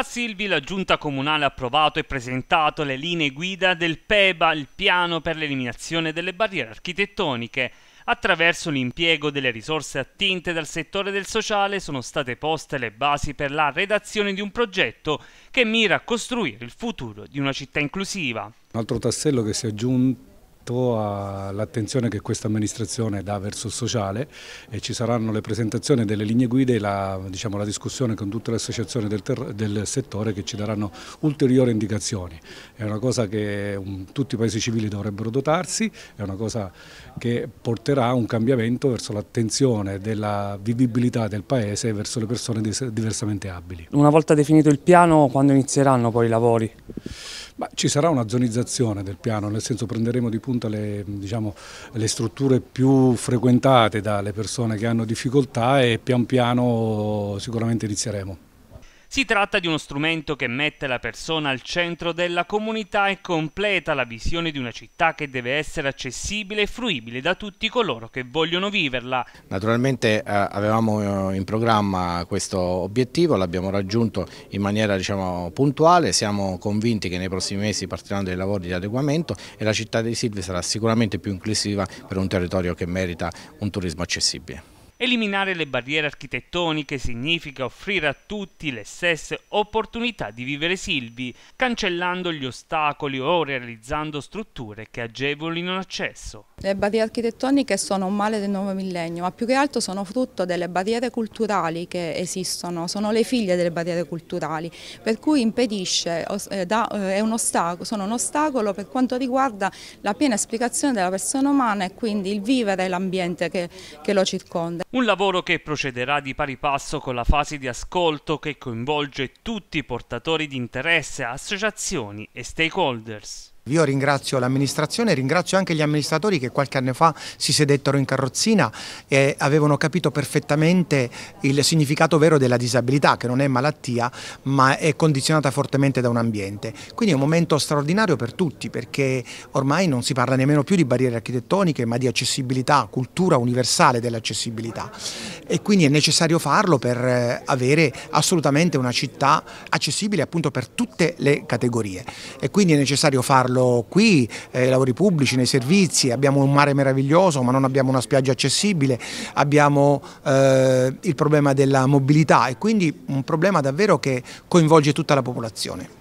A Silvi la giunta comunale ha approvato e presentato le linee guida del PEBA, il piano per l'eliminazione delle barriere architettoniche. Attraverso l'impiego delle risorse attinte dal settore del sociale sono state poste le basi per la redazione di un progetto che mira a costruire il futuro di una città inclusiva. Un altro tassello che si è aggiunto all'attenzione che questa amministrazione dà verso il sociale e ci saranno le presentazioni delle linee guida e la, diciamo, la discussione con tutte le associazioni del, del, settore che ci daranno ulteriori indicazioni. È una cosa che un, um, tutti i paesi civili dovrebbero dotarsi, è una cosa che porterà un cambiamento verso l'attenzione della vivibilità del paese verso le persone diversamente abili. Una volta definito il piano, quando inizieranno poi i lavori? Ma ci sarà una zonizzazione del piano, nel senso prenderemo di punta le, diciamo, le, strutture più frequentate dalle persone che hanno difficoltà e pian piano sicuramente inizieremo. Si tratta di uno strumento che mette la persona al centro della comunità e completa la visione di una città che deve essere accessibile e fruibile da tutti coloro che vogliono viverla. Naturalmente eh, avevamo eh, in programma questo obiettivo, l'abbiamo raggiunto in maniera diciamo, puntuale, siamo convinti che nei prossimi mesi partiranno dei lavori di adeguamento e la città di Silvia sarà sicuramente più inclusiva per un territorio che merita un turismo accessibile. Eliminare le barriere architettoniche significa offrire a tutti le stesse opportunità di vivere Silvi, cancellando gli ostacoli o realizzando strutture che agevolino l'accesso. Le barriere architettoniche sono un male del nuovo millennio, ma più che altro sono frutto delle barriere culturali che esistono, sono le figlie delle barriere culturali, per cui impedisce, eh, eh, un ostacolo, sono un ostacolo per quanto riguarda la piena esplicazione della persona umana e quindi il vivere l'ambiente che, che lo circonda. Un lavoro che procederà di pari passo con la fase di ascolto che coinvolge tutti i portatori di interesse, associazioni e stakeholders. Io ringrazio l'amministrazione, ringrazio anche gli amministratori che qualche anno fa si sedettero in carrozzina e avevano capito perfettamente il significato vero della disabilità, che non è malattia ma è condizionata fortemente da un ambiente. Quindi è un momento straordinario per tutti perché ormai non si parla nemmeno più di barriere architettoniche ma di accessibilità, cultura universale dell'accessibilità e quindi è necessario farlo per eh, avere assolutamente una città accessibile appunto per tutte le categorie e quindi è necessario farlo farlo qui, eh, lavori pubblici, nei servizi, abbiamo un mare meraviglioso ma non abbiamo una spiaggia accessibile, abbiamo eh, il problema della mobilità e quindi un problema davvero che coinvolge tutta la popolazione.